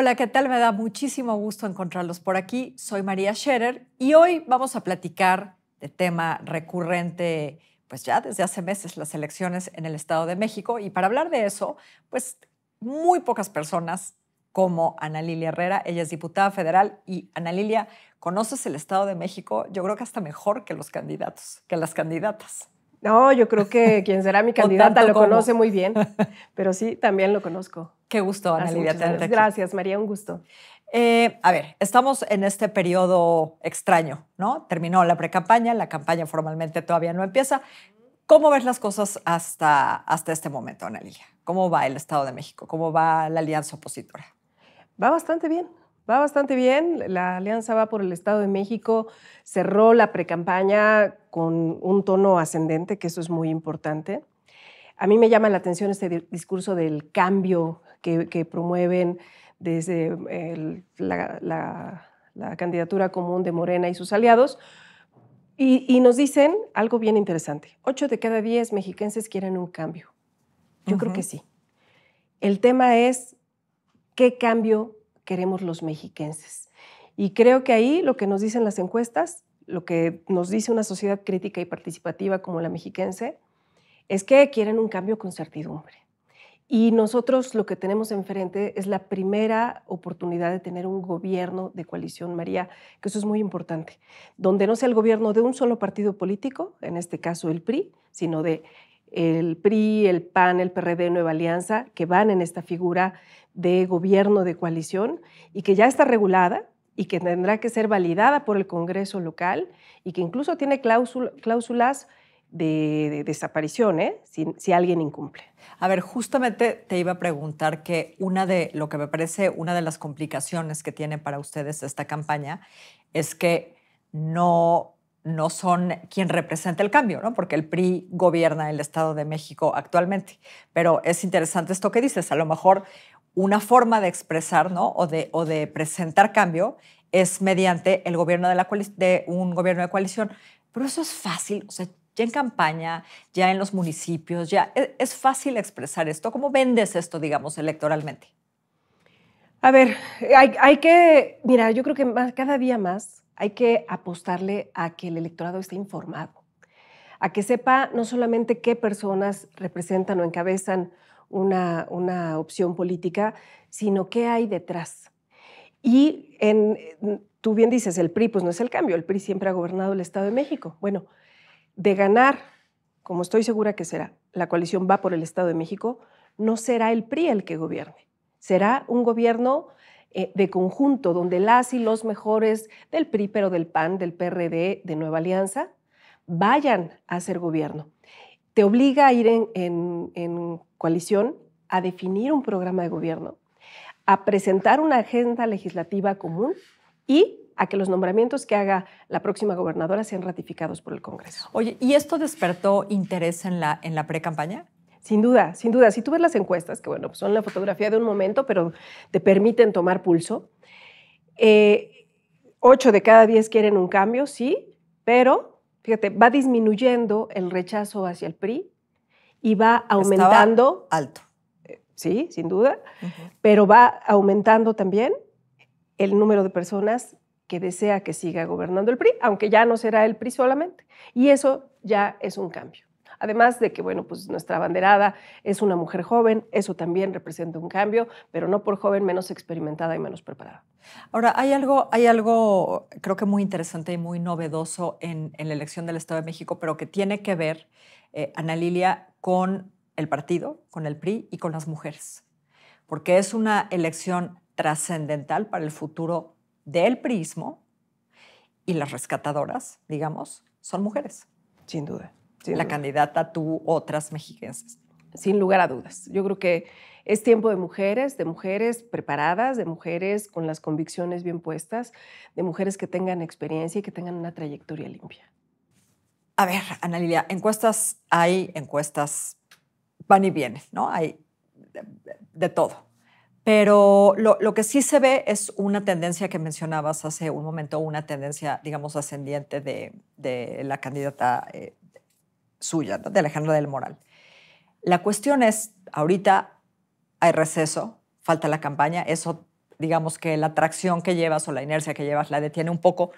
Hola, ¿qué tal? Me da muchísimo gusto encontrarlos por aquí. Soy María Scherer y hoy vamos a platicar de tema recurrente, pues ya desde hace meses, las elecciones en el Estado de México. Y para hablar de eso, pues muy pocas personas como Ana Lilia Herrera, ella es diputada federal y Ana Lilia, conoces el Estado de México, yo creo que hasta mejor que los candidatos, que las candidatas. No, yo creo que quien será mi candidata lo conoce muy bien, pero sí, también lo conozco. Qué gusto, Ana Lidia. Gracias, María, un gusto. Eh, a ver, estamos en este periodo extraño, ¿no? Terminó la pre-campaña, la campaña formalmente todavía no empieza. ¿Cómo ves las cosas hasta, hasta este momento, Ana Lidia? ¿Cómo va el Estado de México? ¿Cómo va la alianza opositora? Va bastante bien. Va bastante bien, la alianza va por el Estado de México, cerró la precampaña con un tono ascendente, que eso es muy importante. A mí me llama la atención este discurso del cambio que, promueven desde la, candidatura común de Morena y sus aliados. Y, nos dicen algo bien interesante. Ocho de cada diez mexiquenses quieren un cambio. Yo creo que sí. El tema es qué cambio queremos los mexiquenses. Y creo que ahí lo que nos dicen las encuestas, lo que nos dice una sociedad crítica y participativa como la mexiquense, es que quieren un cambio con certidumbre. Y nosotros lo que tenemos enfrente es la primera oportunidad de tener un gobierno de coalición, María, que eso es muy importante, donde no sea el gobierno de un solo partido político, en este caso el PRI, sino de el PRI, el PAN, el PRD, Nueva Alianza, que van en esta figura de gobierno de coalición y que ya está regulada y que tendrá que ser validada por el Congreso local y que incluso tiene cláusulas de, desaparición ¿eh? si, si, alguien incumple. A ver, justamente te iba a preguntar que una de lo que me parece una de las complicaciones que tiene para ustedes esta campaña es que no no son quien representa el cambio, ¿no? porque el PRI gobierna el Estado de México actualmente. Pero es interesante esto que dices, a lo mejor una forma de expresar ¿no? o, de, presentar cambio es mediante el gobierno de, de un gobierno de coalición. Pero eso es fácil, o sea, ya en campaña, ya en los municipios, ya e, es, fácil expresar esto. ¿Cómo vendes esto, digamos, electoralmente? A ver, hay, que, mira, yo creo que cada día más hay que apostarle a que el electorado esté informado, a que sepa no solamente qué personas representan o encabezan una, una opción política, sino qué hay detrás. Y eh, tú bien dices, el PRI, pues no es el cambio, el PRI siempre ha gobernado el Estado de México. Bueno, de ganar, como estoy segura que será, la coalición va por el Estado de México, no será el PRI el que gobierne, será un gobierno eh, de conjunto, donde las y los mejores del PRI, pero del PAN, del PRD, de Nueva Alianza, vayan a hacer gobierno. Te obliga a ir en, coalición a definir un programa de gobierno, a presentar una agenda legislativa común y a que los nombramientos que haga la próxima gobernadora sean ratificados por el Congreso. Oye, ¿y esto despertó interés en la, en la pre-campaña? Sin duda, sin duda. Si tú ves las encuestas, que bueno, pues son la fotografía de un momento, pero te permiten tomar pulso, eh, Ocho 8 de cada 10 quieren un cambio, sí, pero fíjate, va disminuyendo el rechazo hacia el PRI y va aumentando. alto. Eh, sí, sin duda, pero va aumentando también el número de personas que desea que siga gobernando el PRI, aunque ya no será el PRI solamente. Y eso ya es un cambio. Además de que, bueno, pues nuestra banderada es una mujer joven, eso también representa un cambio, pero no por joven menos experimentada y menos preparada. Ahora, hay algo, hay algo creo que muy interesante y muy novedoso en, la elección del Estado de México, pero que tiene que ver, eh, Ana Lilia, con el partido, con el PRI y con las mujeres, porque es una elección trascendental para el futuro del PRIismo y las rescatadoras, digamos, son mujeres. Sin duda la candidata, tú, otras mexiquenses. Sin lugar a dudas. Yo creo que es tiempo de mujeres, de mujeres preparadas, de mujeres con las convicciones bien puestas, de mujeres que tengan experiencia y que tengan una trayectoria limpia. A ver, Ana Lilia, encuestas hay, encuestas van y vienen, ¿no? Hay de, todo. Pero lo, que sí se ve es una tendencia que mencionabas hace un momento, una tendencia, digamos, ascendiente de, la candidata eh, suya, de Alejandra del Moral. La cuestión es, ahorita hay receso, falta la campaña, eso digamos que la atracción que llevas o la inercia que llevas la detiene un poco.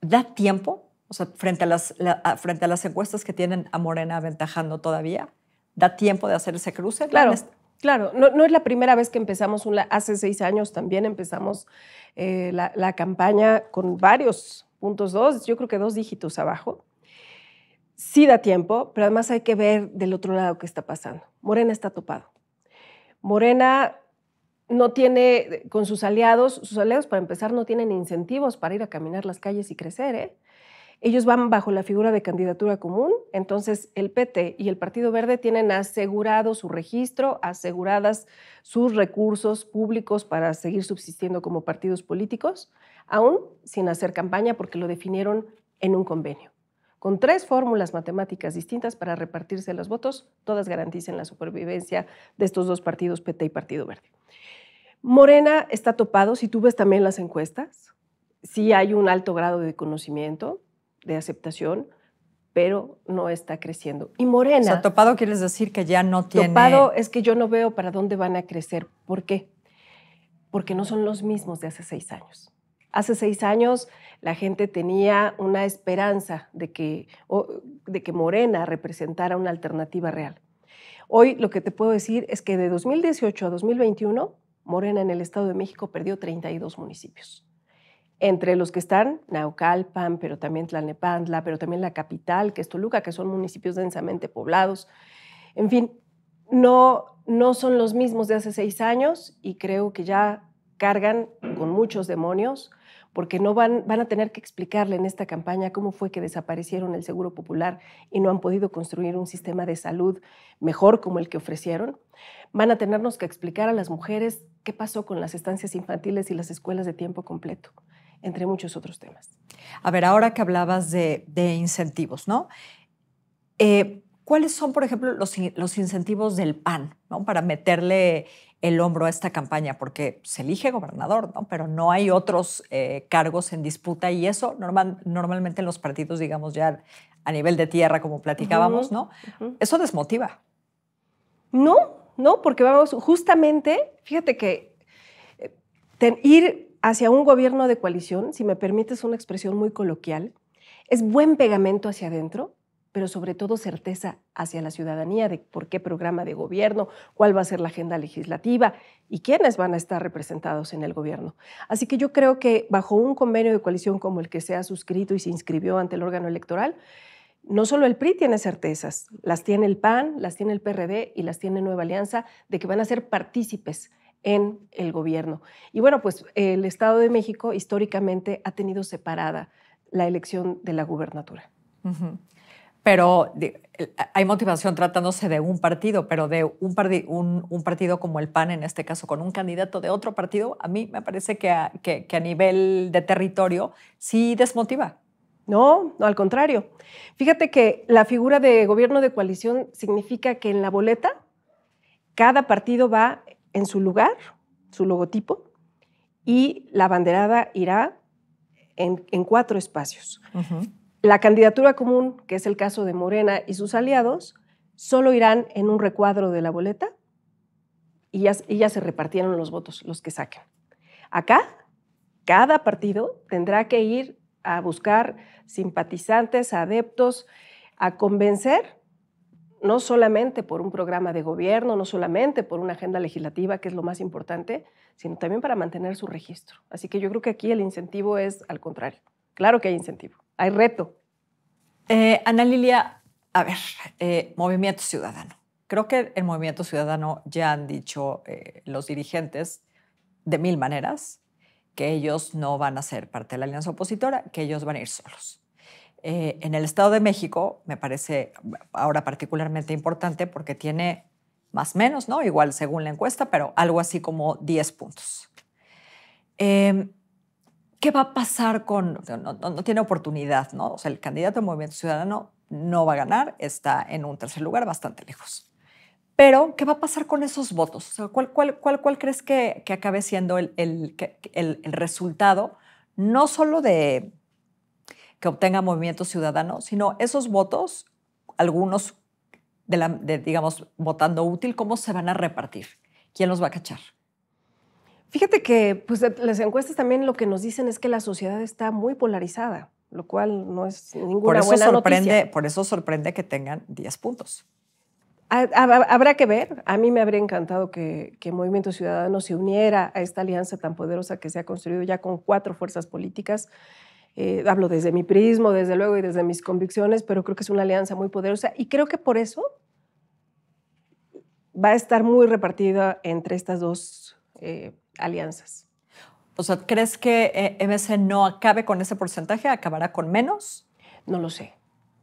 ¿Da tiempo? O sea, frente a las, frente a las encuestas que tienen a Morena aventajando todavía, ¿da tiempo de hacer ese cruce? Claro. Claro, no, es la primera vez que empezamos, hace seis años también empezamos eh, la, la, campaña con varios puntos dos, yo creo que dos dígitos abajo sí da tiempo, pero además hay que ver del otro lado qué está pasando. Morena está topado. Morena no tiene, con sus aliados, sus aliados para empezar no tienen incentivos para ir a caminar las calles y crecer. ¿eh? Ellos van bajo la figura de candidatura común, entonces el PT y el Partido Verde tienen asegurado su registro, aseguradas sus recursos públicos para seguir subsistiendo como partidos políticos, aún sin hacer campaña porque lo definieron en un convenio con tres fórmulas matemáticas distintas para repartirse los votos, todas garanticen la supervivencia de estos dos partidos, PT y Partido Verde. Morena está topado, si tú ves también las encuestas, sí hay un alto grado de conocimiento, de aceptación, pero no está creciendo. Y Morena... O sea, topado quieres decir que ya no tiene... Topado es que yo no veo para dónde van a crecer. ¿Por qué? Porque no son los mismos de hace seis años. Hace seis años la gente tenía una esperanza de que, Morena representara una alternativa real. Hoy lo que te puedo decir es que de 2018 a 2021, Morena en el Estado de México perdió 32 municipios. Entre los que están Naucalpan, pero también Tlalnepantla, pero también la capital, que es Toluca, que son municipios densamente poblados. En fin, no, no son los mismos de hace seis años y creo que ya cargan con muchos demonios porque no van, van a tener que explicarle en esta campaña cómo fue que desaparecieron el Seguro Popular y no han podido construir un sistema de salud mejor como el que ofrecieron. Van a tenernos que explicar a las mujeres qué pasó con las estancias infantiles y las escuelas de tiempo completo, entre muchos otros temas. A ver, ahora que hablabas de, incentivos, ¿no? Eh, ¿Cuáles son, por ejemplo, los, incentivos del PAN para meterle el hombro a esta campaña? Porque se elige gobernador, pero no hay otros eh, cargos en disputa y eso normalmente en los partidos, digamos, ya a nivel de tierra, como platicábamos, ¿no? Eso desmotiva. No, no, porque vamos, justamente, fíjate que eh, ir hacia un gobierno de coalición, si me permites una expresión muy coloquial, es buen pegamento hacia adentro pero sobre todo certeza hacia la ciudadanía de por qué programa de gobierno, cuál va a ser la agenda legislativa y quiénes van a estar representados en el gobierno. Así que yo creo que bajo un convenio de coalición como el que se ha suscrito y se inscribió ante el órgano electoral, no solo el PRI tiene certezas, las tiene el PAN, las tiene el PRD y las tiene Nueva Alianza de que van a ser partícipes en el gobierno. Y bueno, pues el Estado de México históricamente ha tenido separada la elección de la gubernatura. Uh pero hay motivación tratándose de un partido, pero de un, partido como el PAN en este caso, con un candidato de otro partido, a mí me parece que a, nivel de territorio sí desmotiva. No, no, al contrario. Fíjate que la figura de gobierno de coalición significa que en la boleta cada partido va en su lugar, su logotipo, y la banderada irá en, cuatro espacios. Ajá. La candidatura común, que es el caso de Morena y sus aliados, solo irán en un recuadro de la boleta y ya, se repartieron los votos, los que saquen. Acá, cada partido tendrá que ir a buscar simpatizantes, adeptos, a convencer no solamente por un programa de gobierno, no solamente por una agenda legislativa, que es lo más importante, sino también para mantener su registro. Así que yo creo que aquí el incentivo es al contrario. Claro que hay incentivo hay reto. Eh, Ana Lilia, a ver, eh, Movimiento Ciudadano. Creo que el Movimiento Ciudadano ya han dicho eh, los dirigentes de mil maneras que ellos no van a ser parte de la alianza opositora, que ellos van a ir solos. en el Estado de México me parece ahora particularmente importante porque tiene más menos, ¿no? Igual según la encuesta, pero algo así como 10 puntos. ¿qué va a pasar con.? No, tiene oportunidad, ¿no? O sea, el candidato de Movimiento Ciudadano no va a ganar, está en un tercer lugar bastante lejos. Pero, ¿qué va a pasar con esos votos? O sea, ¿cuál, cuál, cuál, crees que, que, acabe siendo el, el, resultado, no solo de que obtenga Movimiento Ciudadano, sino esos votos, algunos de, digamos, votando útil, ¿cómo se van a repartir? ¿Quién los va a cachar? Fíjate que pues, eh, las encuestas también lo que nos dicen es que la sociedad está muy polarizada, lo cual no es ninguna por buena Por eso sorprende que tengan 10 puntos. habrá que ver. A mí me habría encantado que, Movimiento Ciudadano se uniera a esta alianza tan poderosa que se ha construido ya con cuatro fuerzas políticas. Eh, hablo desde mi prismo, desde luego, y desde mis convicciones, pero creo que es una alianza muy poderosa y creo que por eso va a estar muy repartida entre estas dos eh, alianzas. O sea, ¿crees que eh, MC no acabe con ese porcentaje? ¿Acabará con menos? No lo sé.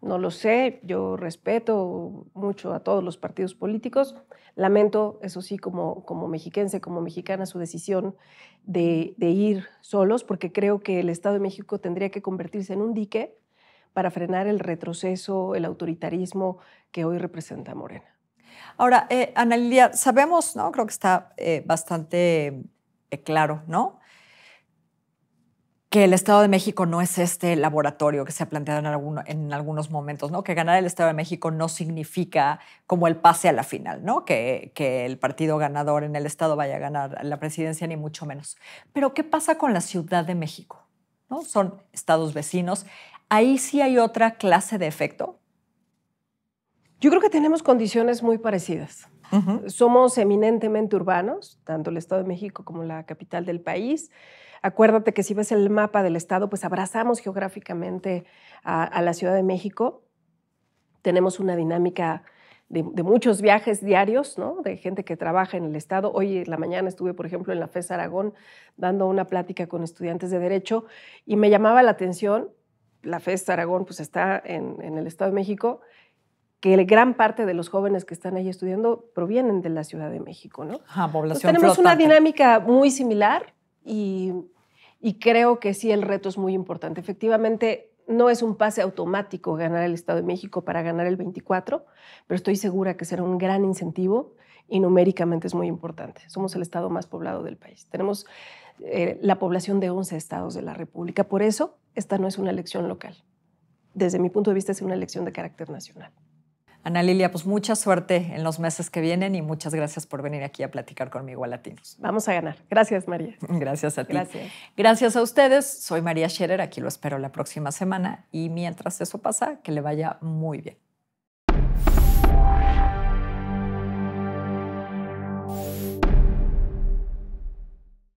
No lo sé. Yo respeto mucho a todos los partidos políticos. Lamento, eso sí, como, como mexiquense, como mexicana, su decisión de, ir solos, porque creo que el Estado de México tendría que convertirse en un dique para frenar el retroceso, el autoritarismo que hoy representa Morena. Ahora, eh, Ana sabemos, ¿no? creo que está eh, bastante eh, claro, ¿no? que el Estado de México no es este laboratorio que se ha planteado en, en, algunos momentos, ¿no? Que ganar el Estado de México no significa como el pase a la final, ¿no? Que, que, el partido ganador en el Estado vaya a ganar la presidencia, ni mucho menos. Pero, ¿qué pasa con la Ciudad de México? ¿No? Son estados vecinos. Ahí sí hay otra clase de efecto. Yo creo que tenemos condiciones muy parecidas. Somos eminentemente urbanos, tanto el Estado de México como la capital del país. Acuérdate que si ves el mapa del Estado, pues abrazamos geográficamente a, la Ciudad de México. Tenemos una dinámica de, muchos viajes diarios, ¿no? De gente que trabaja en el Estado. Hoy en la mañana estuve, por ejemplo, en la FES Aragón dando una plática con estudiantes de Derecho y me llamaba la atención, la FES Aragón pues está en el Estado de México, que gran parte de los jóvenes que están ahí estudiando provienen de la Ciudad de México, ¿no? población tenemos una dinámica muy similar y, creo que sí el reto es muy importante. Efectivamente, no es un pase automático ganar el Estado de México para ganar el 24, pero estoy segura que será un gran incentivo y numéricamente es muy importante. Somos el Estado más poblado del país. Tenemos eh, la población de 11 estados de la República. Por eso, esta no es una elección local. Desde mi punto de vista, es una elección de carácter nacional. Ana Lilia, pues mucha suerte en los meses que vienen y muchas gracias por venir aquí a platicar conmigo a Latinos. Vamos a ganar. Gracias, María. Gracias a ti. Gracias. a ustedes. Soy María Scherer. Aquí lo espero la próxima semana. Y mientras eso pasa, que le vaya muy bien.